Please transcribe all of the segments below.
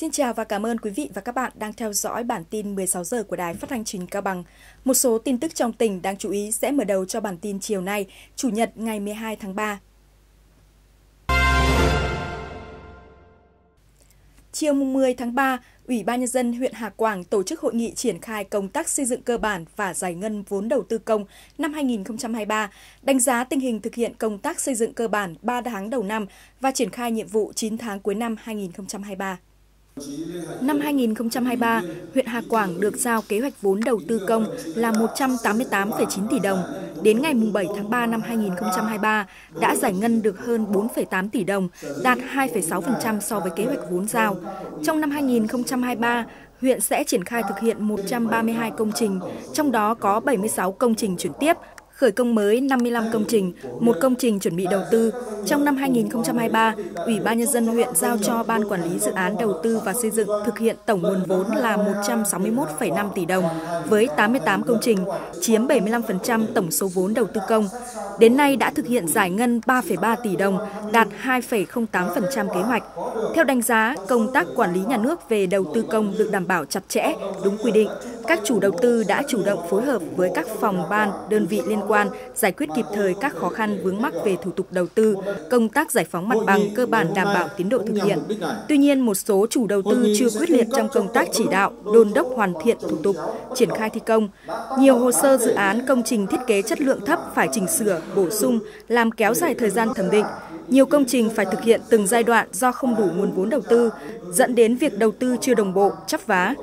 Xin chào và cảm ơn quý vị và các bạn đang theo dõi bản tin 16 giờ của Đài Phát thanh Truyền Cao Bằng. Một số tin tức trong tỉnh đang chú ý sẽ mở đầu cho bản tin chiều nay, Chủ nhật ngày 12 tháng 3. Chiều 10 tháng 3, Ủy ban Nhân dân huyện Hà Quảng tổ chức hội nghị triển khai công tác xây dựng cơ bản và giải ngân vốn đầu tư công năm 2023, đánh giá tình hình thực hiện công tác xây dựng cơ bản 3 tháng đầu năm và triển khai nhiệm vụ 9 tháng cuối năm 2023. Năm 2023, huyện Hà Quảng được giao kế hoạch vốn đầu tư công là 188,9 tỷ đồng. Đến ngày 7 tháng 3 năm 2023, đã giải ngân được hơn 4,8 tỷ đồng, đạt 2,6% so với kế hoạch vốn giao. Trong năm 2023, huyện sẽ triển khai thực hiện 132 công trình, trong đó có 76 công trình chuyển tiếp, khởi công mới 55 công trình, một công trình chuẩn bị đầu tư. Trong năm 2023, Ủy ban Nhân dân huyện giao cho Ban Quản lý Dự án Đầu tư và Xây dựng thực hiện tổng nguồn vốn là 161,5 tỷ đồng với 88 công trình, chiếm 75% tổng số vốn đầu tư công. Đến nay đã thực hiện giải ngân 3,3 tỷ đồng, đạt 2,08% kế hoạch. Theo đánh giá, công tác quản lý nhà nước về đầu tư công được đảm bảo chặt chẽ, đúng quy định các chủ đầu tư đã chủ động phối hợp với các phòng ban, đơn vị liên quan giải quyết kịp thời các khó khăn vướng mắc về thủ tục đầu tư, công tác giải phóng mặt bằng cơ bản đảm bảo tiến độ thực hiện. Tuy nhiên, một số chủ đầu tư chưa quyết liệt trong công tác chỉ đạo, đôn đốc hoàn thiện thủ tục, triển khai thi công. Nhiều hồ sơ dự án công trình thiết kế chất lượng thấp phải chỉnh sửa, bổ sung, làm kéo dài thời gian thẩm định. Nhiều công trình phải thực hiện từng giai đoạn do không đủ nguồn vốn đầu tư, dẫn đến việc đầu tư chưa đồng bộ, chắp vá,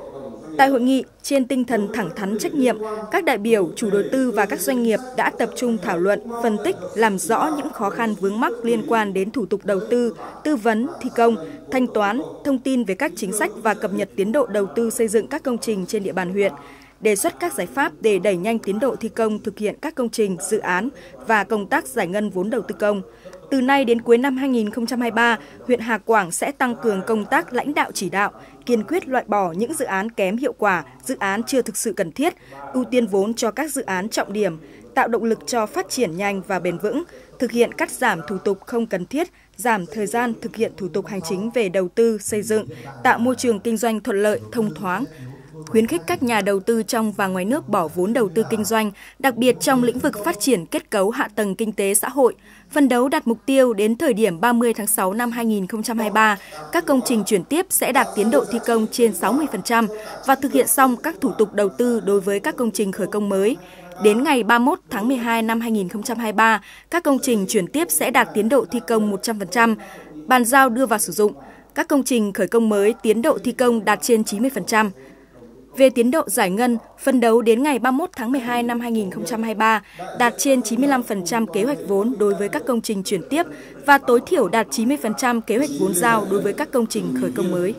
Tại hội nghị, trên tinh thần thẳng thắn trách nhiệm, các đại biểu, chủ đầu tư và các doanh nghiệp đã tập trung thảo luận, phân tích, làm rõ những khó khăn vướng mắc liên quan đến thủ tục đầu tư, tư vấn, thi công, thanh toán, thông tin về các chính sách và cập nhật tiến độ đầu tư xây dựng các công trình trên địa bàn huyện đề xuất các giải pháp để đẩy nhanh tiến độ thi công thực hiện các công trình, dự án và công tác giải ngân vốn đầu tư công. Từ nay đến cuối năm 2023, huyện Hà Quảng sẽ tăng cường công tác lãnh đạo chỉ đạo, kiên quyết loại bỏ những dự án kém hiệu quả, dự án chưa thực sự cần thiết, ưu tiên vốn cho các dự án trọng điểm, tạo động lực cho phát triển nhanh và bền vững, thực hiện cắt giảm thủ tục không cần thiết, giảm thời gian thực hiện thủ tục hành chính về đầu tư, xây dựng, tạo môi trường kinh doanh thuận lợi, thông thoáng, khuyến khích các nhà đầu tư trong và ngoài nước bỏ vốn đầu tư kinh doanh, đặc biệt trong lĩnh vực phát triển kết cấu hạ tầng kinh tế xã hội, Phân đấu đạt mục tiêu đến thời điểm 30 tháng 6 năm 2023, các công trình chuyển tiếp sẽ đạt tiến độ thi công trên 60% và thực hiện xong các thủ tục đầu tư đối với các công trình khởi công mới. Đến ngày 31 tháng 12 năm 2023, các công trình chuyển tiếp sẽ đạt tiến độ thi công 100%, bàn giao đưa vào sử dụng. Các công trình khởi công mới tiến độ thi công đạt trên 90% về tiến độ giải ngân, phân đấu đến ngày 31 tháng 12 năm 2023 đạt trên 95% kế hoạch vốn đối với các công trình chuyển tiếp và tối thiểu đạt 90% kế hoạch vốn giao đối với các công trình khởi công mới.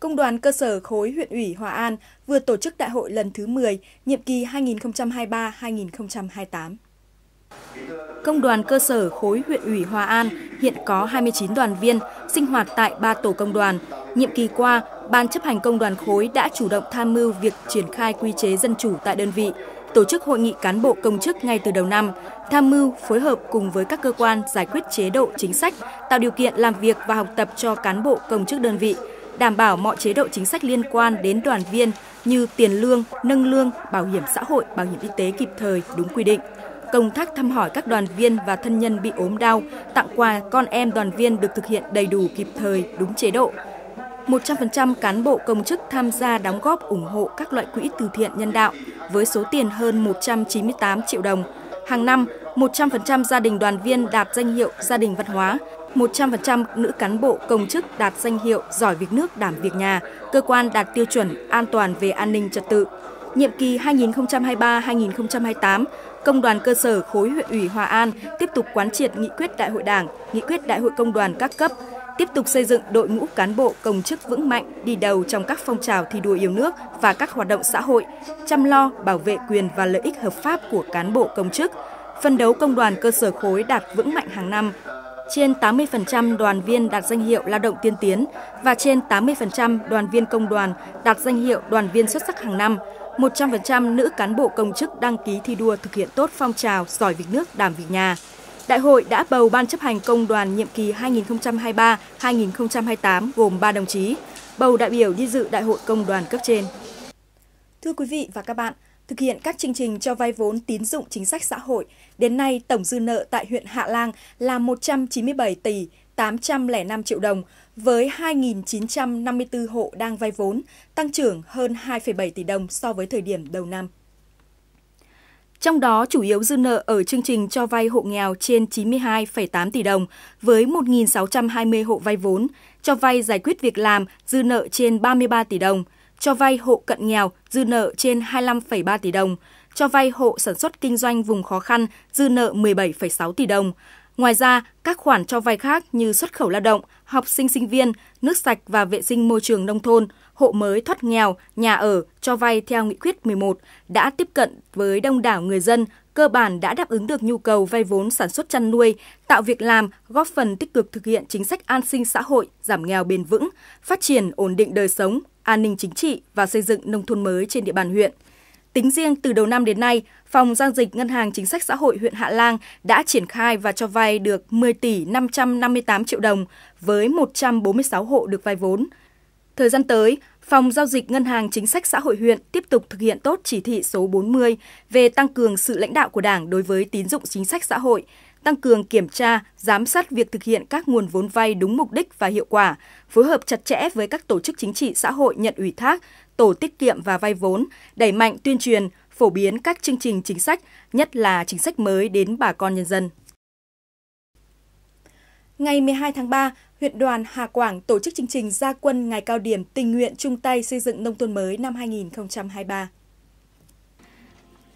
Công đoàn cơ sở khối huyện ủy Hòa An vừa tổ chức đại hội lần thứ 10, nhiệm kỳ 2023-2028. Công đoàn cơ sở khối huyện ủy Hòa An hiện có 29 đoàn viên, sinh hoạt tại 3 tổ công đoàn. Nhiệm kỳ qua, Ban chấp hành công đoàn khối đã chủ động tham mưu việc triển khai quy chế dân chủ tại đơn vị, tổ chức hội nghị cán bộ công chức ngay từ đầu năm, tham mưu phối hợp cùng với các cơ quan giải quyết chế độ chính sách, tạo điều kiện làm việc và học tập cho cán bộ công chức đơn vị, đảm bảo mọi chế độ chính sách liên quan đến đoàn viên như tiền lương, nâng lương, bảo hiểm xã hội, bảo hiểm y tế kịp thời đúng quy định. Công tác thăm hỏi các đoàn viên và thân nhân bị ốm đau, tặng quà con em đoàn viên được thực hiện đầy đủ kịp thời đúng chế độ, 100% cán bộ công chức tham gia đóng góp ủng hộ các loại quỹ từ thiện nhân đạo với số tiền hơn 198 triệu đồng. Hàng năm, 100% gia đình đoàn viên đạt danh hiệu gia đình văn hóa, 100% nữ cán bộ công chức đạt danh hiệu giỏi việc nước đảm việc nhà, cơ quan đạt tiêu chuẩn an toàn về an ninh trật tự. Nhiệm kỳ 2023-2028, Công đoàn cơ sở khối huyện ủy Hòa An tiếp tục quán triệt nghị quyết đại hội Đảng, nghị quyết đại hội công đoàn các cấp, tiếp tục xây dựng đội ngũ cán bộ công chức vững mạnh, đi đầu trong các phong trào thi đua yêu nước và các hoạt động xã hội, chăm lo bảo vệ quyền và lợi ích hợp pháp của cán bộ công chức, phân đấu công đoàn cơ sở khối đạt vững mạnh hàng năm. Trên 80% đoàn viên đạt danh hiệu lao động tiên tiến và trên 80% đoàn viên công đoàn đạt danh hiệu đoàn viên xuất sắc hàng năm. 100% nữ cán bộ công chức đăng ký thi đua thực hiện tốt phong trào giỏi việc nước, đảm việc nhà. Đại hội đã bầu Ban chấp hành Công đoàn nhiệm kỳ 2023-2028 gồm 3 đồng chí, bầu đại biểu đi dự Đại hội Công đoàn cấp trên. Thưa quý vị và các bạn, thực hiện các chương trình cho vay vốn tín dụng chính sách xã hội, đến nay tổng dư nợ tại huyện Hạ Lang là 197 tỷ 805 triệu đồng với 2.954 hộ đang vay vốn, tăng trưởng hơn 2,7 tỷ đồng so với thời điểm đầu năm. Trong đó chủ yếu dư nợ ở chương trình cho vay hộ nghèo trên 92,8 tỷ đồng với 1.620 hộ vay vốn, cho vay giải quyết việc làm dư nợ trên 33 tỷ đồng, cho vay hộ cận nghèo dư nợ trên 25,3 tỷ đồng, cho vay hộ sản xuất kinh doanh vùng khó khăn dư nợ 17,6 tỷ đồng, Ngoài ra, các khoản cho vay khác như xuất khẩu lao động, học sinh sinh viên, nước sạch và vệ sinh môi trường nông thôn, hộ mới thoát nghèo, nhà ở cho vay theo nghị quyết 11 đã tiếp cận với đông đảo người dân, cơ bản đã đáp ứng được nhu cầu vay vốn sản xuất chăn nuôi, tạo việc làm, góp phần tích cực thực hiện chính sách an sinh xã hội, giảm nghèo bền vững, phát triển ổn định đời sống, an ninh chính trị và xây dựng nông thôn mới trên địa bàn huyện. Tính riêng từ đầu năm đến nay, Phòng giao dịch Ngân hàng Chính sách Xã hội huyện Hạ lan đã triển khai và cho vay được 10 tỷ 558 triệu đồng với 146 hộ được vay vốn. Thời gian tới, Phòng giao dịch Ngân hàng Chính sách Xã hội huyện tiếp tục thực hiện tốt chỉ thị số 40 về tăng cường sự lãnh đạo của Đảng đối với tín dụng chính sách xã hội, tăng cường kiểm tra, giám sát việc thực hiện các nguồn vốn vay đúng mục đích và hiệu quả, phối hợp chặt chẽ với các tổ chức chính trị xã hội nhận ủy thác, tổ tiết kiệm và vay vốn, đẩy mạnh tuyên truyền, phổ biến các chương trình chính sách, nhất là chính sách mới đến bà con nhân dân. Ngày 12 tháng 3, huyện đoàn Hà Quảng tổ chức chương trình gia quân ngày cao điểm tình nguyện chung tay xây dựng nông thôn mới năm 2023.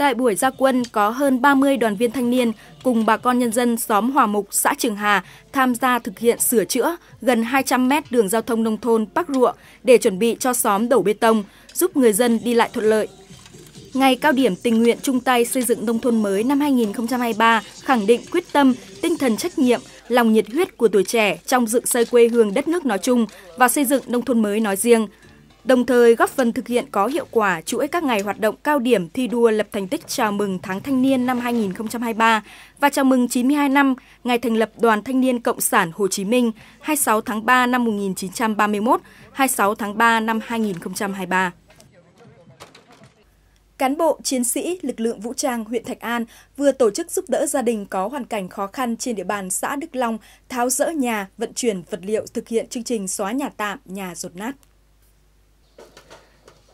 Tại buổi gia quân có hơn 30 đoàn viên thanh niên cùng bà con nhân dân xóm Hòa Mục, xã Trường Hà tham gia thực hiện sửa chữa gần 200 mét đường giao thông nông thôn Bắc Rụa để chuẩn bị cho xóm đổ bê tông, giúp người dân đi lại thuận lợi. Ngày cao điểm tình nguyện chung tay xây dựng nông thôn mới năm 2023 khẳng định quyết tâm, tinh thần trách nhiệm, lòng nhiệt huyết của tuổi trẻ trong dựng xây quê hương đất nước nói chung và xây dựng nông thôn mới nói riêng – đồng thời góp phần thực hiện có hiệu quả chuỗi các ngày hoạt động cao điểm thi đua lập thành tích chào mừng tháng thanh niên năm 2023 và chào mừng 92 năm ngày thành lập Đoàn Thanh niên Cộng sản Hồ Chí Minh 26 tháng 3 năm 1931, 26 tháng 3 năm 2023. Cán bộ, chiến sĩ, lực lượng vũ trang huyện Thạch An vừa tổ chức giúp đỡ gia đình có hoàn cảnh khó khăn trên địa bàn xã Đức Long tháo rỡ nhà, vận chuyển vật liệu thực hiện chương trình xóa nhà tạm, nhà rột nát.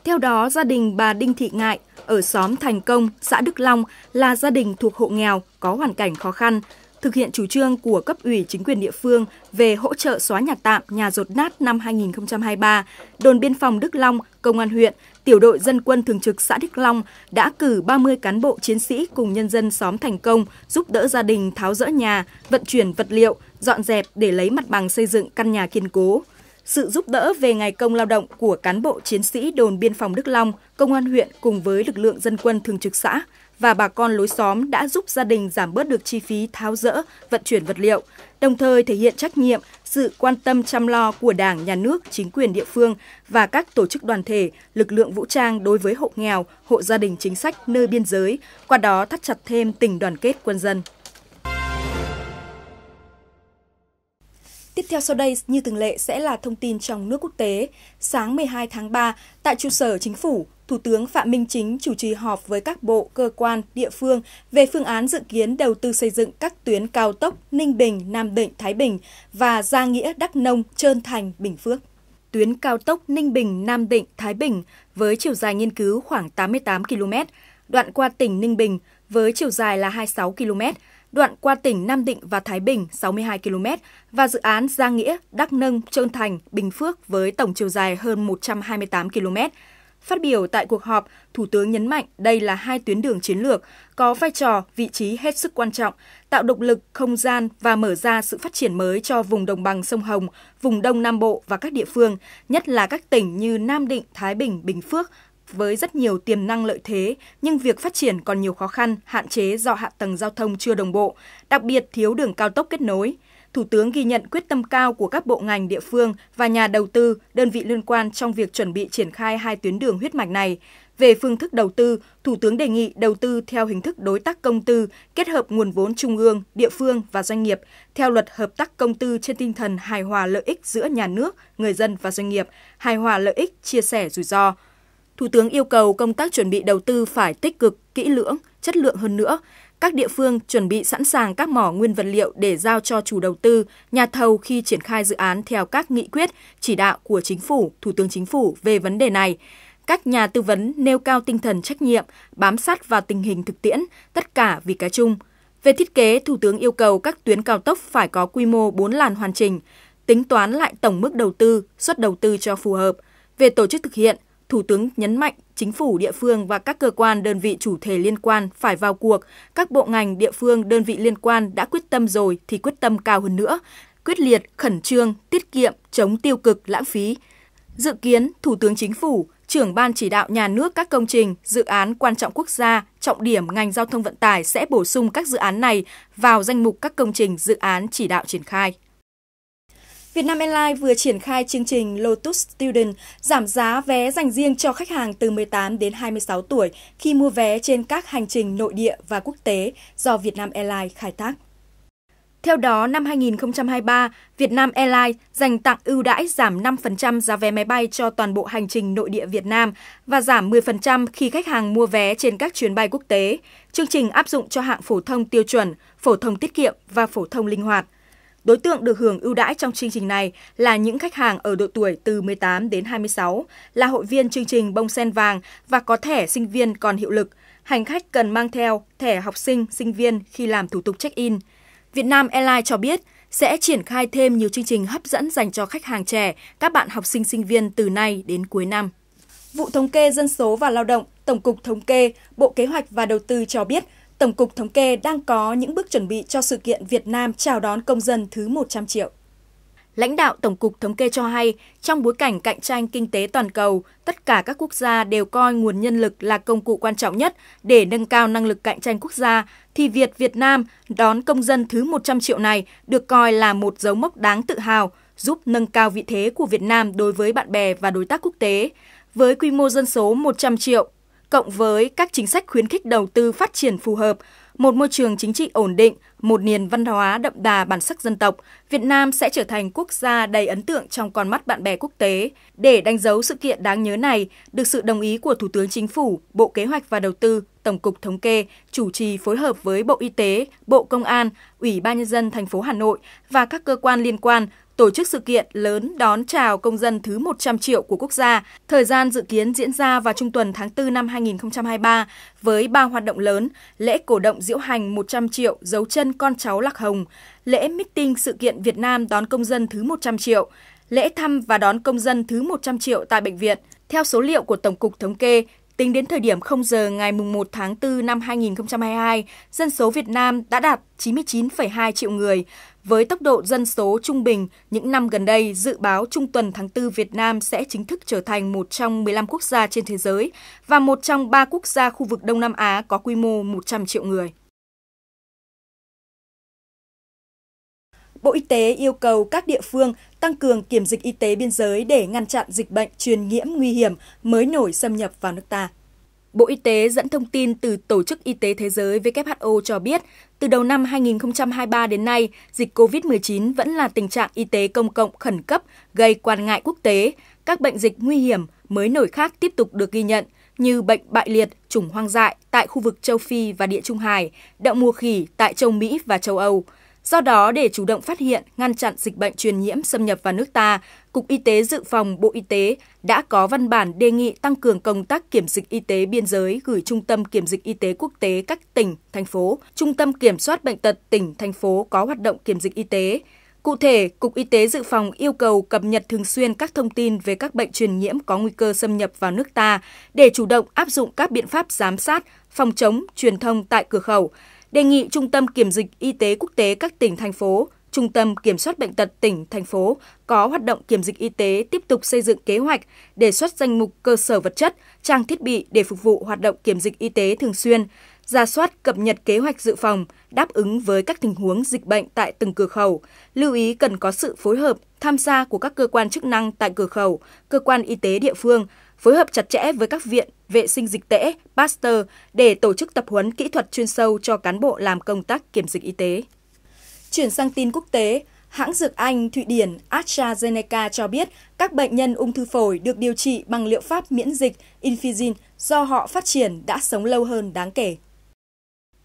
Theo đó, gia đình bà Đinh Thị Ngại ở xóm Thành Công, xã Đức Long là gia đình thuộc hộ nghèo có hoàn cảnh khó khăn, thực hiện chủ trương của cấp ủy chính quyền địa phương về hỗ trợ xóa nhà tạm, nhà rột nát năm 2023, đồn biên phòng Đức Long, công an huyện, tiểu đội dân quân thường trực xã Đức Long đã cử 30 cán bộ chiến sĩ cùng nhân dân xóm Thành Công giúp đỡ gia đình tháo rỡ nhà, vận chuyển vật liệu, dọn dẹp để lấy mặt bằng xây dựng căn nhà kiên cố sự giúp đỡ về ngày công lao động của cán bộ chiến sĩ đồn biên phòng Đức Long, công an huyện cùng với lực lượng dân quân thường trực xã và bà con lối xóm đã giúp gia đình giảm bớt được chi phí tháo rỡ, vận chuyển vật liệu, đồng thời thể hiện trách nhiệm, sự quan tâm chăm lo của Đảng, Nhà nước, chính quyền địa phương và các tổ chức đoàn thể, lực lượng vũ trang đối với hộ nghèo, hộ gia đình chính sách nơi biên giới, qua đó thắt chặt thêm tình đoàn kết quân dân. Tiếp theo sau đây, như thường lệ sẽ là thông tin trong nước quốc tế. Sáng 12 tháng 3, tại trụ sở chính phủ, Thủ tướng Phạm Minh Chính chủ trì họp với các bộ, cơ quan, địa phương về phương án dự kiến đầu tư xây dựng các tuyến cao tốc Ninh Bình, Nam Định, Thái Bình và Gia Nghĩa, Đắk Nông, Trơn Thành, Bình Phước. Tuyến cao tốc Ninh Bình, Nam Định, Thái Bình với chiều dài nghiên cứu khoảng 88 km, đoạn qua tỉnh Ninh Bình với chiều dài là 26 km, đoạn qua tỉnh Nam Định và Thái Bình 62 km và dự án Giang Nghĩa, Đắc Nâng, Trơn Thành, Bình Phước với tổng chiều dài hơn 128 km. Phát biểu tại cuộc họp, Thủ tướng nhấn mạnh đây là hai tuyến đường chiến lược có vai trò, vị trí hết sức quan trọng, tạo động lực, không gian và mở ra sự phát triển mới cho vùng đồng bằng sông Hồng, vùng Đông Nam Bộ và các địa phương, nhất là các tỉnh như Nam Định, Thái Bình, Bình Phước, với rất nhiều tiềm năng lợi thế, nhưng việc phát triển còn nhiều khó khăn, hạn chế do hạ tầng giao thông chưa đồng bộ, đặc biệt thiếu đường cao tốc kết nối. Thủ tướng ghi nhận quyết tâm cao của các bộ ngành địa phương và nhà đầu tư, đơn vị liên quan trong việc chuẩn bị triển khai hai tuyến đường huyết mạch này. Về phương thức đầu tư, Thủ tướng đề nghị đầu tư theo hình thức đối tác công tư, kết hợp nguồn vốn trung ương, địa phương và doanh nghiệp, theo luật hợp tác công tư trên tinh thần hài hòa lợi ích giữa nhà nước, người dân và doanh nghiệp, hài hòa lợi ích, chia sẻ rủi ro. Thủ tướng yêu cầu công tác chuẩn bị đầu tư phải tích cực, kỹ lưỡng, chất lượng hơn nữa. Các địa phương chuẩn bị sẵn sàng các mỏ nguyên vật liệu để giao cho chủ đầu tư, nhà thầu khi triển khai dự án theo các nghị quyết, chỉ đạo của chính phủ, thủ tướng chính phủ về vấn đề này. Các nhà tư vấn nêu cao tinh thần trách nhiệm, bám sát vào tình hình thực tiễn, tất cả vì cái chung. Về thiết kế, Thủ tướng yêu cầu các tuyến cao tốc phải có quy mô 4 làn hoàn chỉnh, tính toán lại tổng mức đầu tư, suất đầu tư cho phù hợp. Về tổ chức thực hiện, Thủ tướng nhấn mạnh chính phủ địa phương và các cơ quan đơn vị chủ thể liên quan phải vào cuộc, các bộ ngành địa phương đơn vị liên quan đã quyết tâm rồi thì quyết tâm cao hơn nữa, quyết liệt, khẩn trương, tiết kiệm, chống tiêu cực, lãng phí. Dự kiến, Thủ tướng Chính phủ, trưởng ban chỉ đạo nhà nước các công trình, dự án quan trọng quốc gia, trọng điểm ngành giao thông vận tải sẽ bổ sung các dự án này vào danh mục các công trình dự án chỉ đạo triển khai. Vietnam Airlines vừa triển khai chương trình Lotus Student giảm giá vé dành riêng cho khách hàng từ 18 đến 26 tuổi khi mua vé trên các hành trình nội địa và quốc tế do Vietnam Airlines khai thác. Theo đó, năm 2023, Vietnam Airlines dành tặng ưu đãi giảm 5% giá vé máy bay cho toàn bộ hành trình nội địa Việt Nam và giảm 10% khi khách hàng mua vé trên các chuyến bay quốc tế. Chương trình áp dụng cho hạng phổ thông tiêu chuẩn, phổ thông tiết kiệm và phổ thông linh hoạt. Đối tượng được hưởng ưu đãi trong chương trình này là những khách hàng ở độ tuổi từ 18 đến 26, là hội viên chương trình Bông Sen Vàng và có thẻ sinh viên còn hiệu lực. Hành khách cần mang theo thẻ học sinh, sinh viên khi làm thủ tục check-in. Việt Nam Airlines cho biết sẽ triển khai thêm nhiều chương trình hấp dẫn dành cho khách hàng trẻ, các bạn học sinh sinh viên từ nay đến cuối năm. Vụ thống kê dân số và lao động, Tổng cục Thống kê, Bộ Kế hoạch và Đầu tư cho biết Tổng cục Thống kê đang có những bước chuẩn bị cho sự kiện Việt Nam chào đón công dân thứ 100 triệu. Lãnh đạo Tổng cục Thống kê cho hay, trong bối cảnh cạnh tranh kinh tế toàn cầu, tất cả các quốc gia đều coi nguồn nhân lực là công cụ quan trọng nhất để nâng cao năng lực cạnh tranh quốc gia, thì Việt Việt Nam đón công dân thứ 100 triệu này được coi là một dấu mốc đáng tự hào, giúp nâng cao vị thế của Việt Nam đối với bạn bè và đối tác quốc tế. Với quy mô dân số 100 triệu, cộng với các chính sách khuyến khích đầu tư phát triển phù hợp, một môi trường chính trị ổn định, một nền văn hóa đậm đà bản sắc dân tộc, Việt Nam sẽ trở thành quốc gia đầy ấn tượng trong con mắt bạn bè quốc tế. Để đánh dấu sự kiện đáng nhớ này, được sự đồng ý của Thủ tướng Chính phủ, Bộ Kế hoạch và Đầu tư, Tổng cục Thống kê chủ trì phối hợp với Bộ Y tế, Bộ Công an, Ủy ban nhân dân thành phố Hà Nội và các cơ quan liên quan tổ chức sự kiện lớn đón chào công dân thứ 100 triệu của quốc gia. Thời gian dự kiến diễn ra vào trung tuần tháng 4 năm 2023 với ba hoạt động lớn: lễ cổ động diễu hành 100 triệu dấu chân con cháu Lạc Hồng, lễ meeting sự kiện Việt Nam đón công dân thứ 100 triệu, lễ thăm và đón công dân thứ 100 triệu tại bệnh viện. Theo số liệu của Tổng cục Thống kê, Tính đến thời điểm 0 giờ ngày 1 tháng 4 năm 2022, dân số Việt Nam đã đạt 99,2 triệu người, với tốc độ dân số trung bình, những năm gần đây, dự báo trung tuần tháng 4 Việt Nam sẽ chính thức trở thành một trong 15 quốc gia trên thế giới và một trong ba quốc gia khu vực Đông Nam Á có quy mô 100 triệu người. Bộ Y tế yêu cầu các địa phương tăng cường kiểm dịch y tế biên giới để ngăn chặn dịch bệnh truyền nhiễm nguy hiểm mới nổi xâm nhập vào nước ta. Bộ Y tế dẫn thông tin từ Tổ chức Y tế Thế giới WHO cho biết, từ đầu năm 2023 đến nay, dịch COVID-19 vẫn là tình trạng y tế công cộng khẩn cấp gây quan ngại quốc tế. Các bệnh dịch nguy hiểm mới nổi khác tiếp tục được ghi nhận như bệnh bại liệt, chủng hoang dại tại khu vực châu Phi và địa Trung Hải, đậu mùa khỉ tại châu Mỹ và châu Âu – Do đó, để chủ động phát hiện, ngăn chặn dịch bệnh truyền nhiễm xâm nhập vào nước ta, Cục Y tế Dự phòng Bộ Y tế đã có văn bản đề nghị tăng cường công tác kiểm dịch y tế biên giới gửi Trung tâm Kiểm dịch Y tế Quốc tế các tỉnh, thành phố, Trung tâm Kiểm soát Bệnh tật tỉnh, thành phố có hoạt động kiểm dịch y tế. Cụ thể, Cục Y tế Dự phòng yêu cầu cập nhật thường xuyên các thông tin về các bệnh truyền nhiễm có nguy cơ xâm nhập vào nước ta để chủ động áp dụng các biện pháp giám sát, phòng chống, truyền thông tại cửa khẩu, đề nghị Trung tâm Kiểm dịch Y tế Quốc tế các tỉnh, thành phố, Trung tâm Kiểm soát Bệnh tật tỉnh, thành phố có hoạt động kiểm dịch y tế tiếp tục xây dựng kế hoạch, đề xuất danh mục cơ sở vật chất, trang thiết bị để phục vụ hoạt động kiểm dịch y tế thường xuyên, ra soát cập nhật kế hoạch dự phòng, đáp ứng với các tình huống dịch bệnh tại từng cửa khẩu. Lưu ý cần có sự phối hợp, tham gia của các cơ quan chức năng tại cửa khẩu, cơ quan y tế địa phương, phối hợp chặt chẽ với các viện vệ sinh dịch tễ, Pasteur để tổ chức tập huấn kỹ thuật chuyên sâu cho cán bộ làm công tác kiểm dịch y tế. Chuyển sang tin quốc tế, hãng dược Anh Thụy Điển AstraZeneca cho biết các bệnh nhân ung thư phổi được điều trị bằng liệu pháp miễn dịch Infizin do họ phát triển đã sống lâu hơn đáng kể.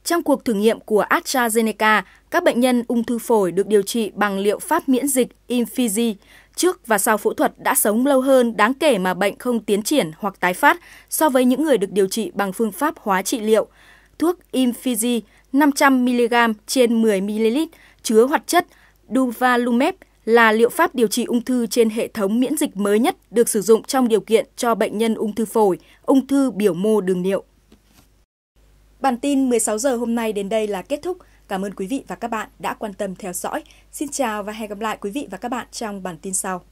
Trong cuộc thử nghiệm của AstraZeneca, các bệnh nhân ung thư phổi được điều trị bằng liệu pháp miễn dịch Infizin trước và sau phẫu thuật đã sống lâu hơn đáng kể mà bệnh không tiến triển hoặc tái phát so với những người được điều trị bằng phương pháp hóa trị liệu. Thuốc Imfizi 500mg trên 10ml chứa hoạt chất Duvalumab là liệu pháp điều trị ung thư trên hệ thống miễn dịch mới nhất được sử dụng trong điều kiện cho bệnh nhân ung thư phổi, ung thư biểu mô đường niệu. Bản tin 16 giờ hôm nay đến đây là kết thúc. Cảm ơn quý vị và các bạn đã quan tâm theo dõi. Xin chào và hẹn gặp lại quý vị và các bạn trong bản tin sau.